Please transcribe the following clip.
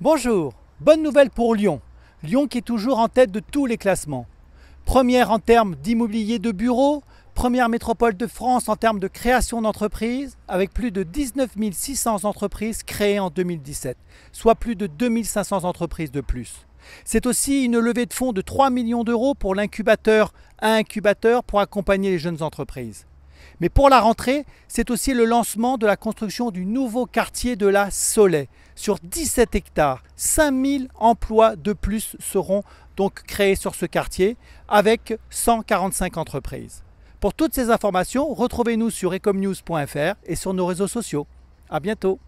Bonjour, bonne nouvelle pour Lyon. Lyon qui est toujours en tête de tous les classements. Première en termes d'immobilier de bureaux, première métropole de France en termes de création d'entreprises, avec plus de 19 600 entreprises créées en 2017, soit plus de 2500 entreprises de plus. C'est aussi une levée de fonds de 3 millions d'euros pour l'incubateur à incubateur pour accompagner les jeunes entreprises. Mais pour la rentrée, c'est aussi le lancement de la construction du nouveau quartier de la Soleil. Sur 17 hectares, 5000 emplois de plus seront donc créés sur ce quartier avec 145 entreprises. Pour toutes ces informations, retrouvez-nous sur ecomnews.fr et sur nos réseaux sociaux. À bientôt.